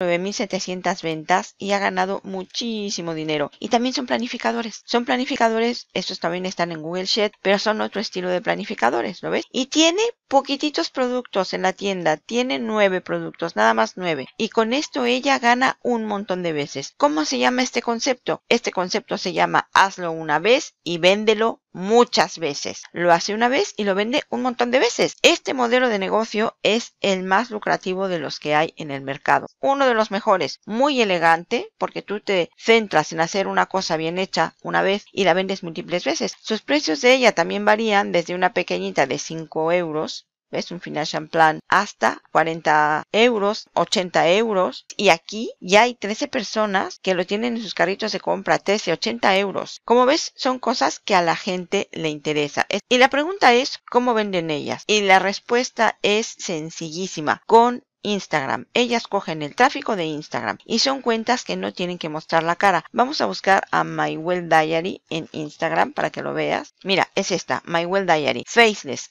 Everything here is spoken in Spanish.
9.700 ventas y ha ganado muchísimo dinero. Y también son planificadores. Son planificadores, estos también están en Google Sheet, pero son otro estilo de planificadores, ¿lo ves? Y tiene poquititos productos en la tienda, tiene nueve productos, nada más nueve. Y con esto ella gana un montón de veces. ¿Cómo se llama este concepto? Este concepto se llama hazlo una vez y véndelo muchas veces. Lo hace una vez y lo vende un montón de veces. Este modelo de negocio es el más lucrativo de los que hay en el mercado. Uno de los mejores, muy elegante, porque tú te centras en hacer una cosa bien hecha una vez y la vendes múltiples veces. Sus precios de ella también varían desde una pequeñita de 5 euros ¿Ves? un financial plan hasta 40 euros, 80 euros. Y aquí ya hay 13 personas que lo tienen en sus carritos de compra, 13, 80 euros. Como ves, son cosas que a la gente le interesa. Y la pregunta es, ¿cómo venden ellas? Y la respuesta es sencillísima, con Instagram. Ellas cogen el tráfico de Instagram y son cuentas que no tienen que mostrar la cara. Vamos a buscar a Mywell Diary en Instagram para que lo veas. Mira, es esta, Mywell Diary. Faceless,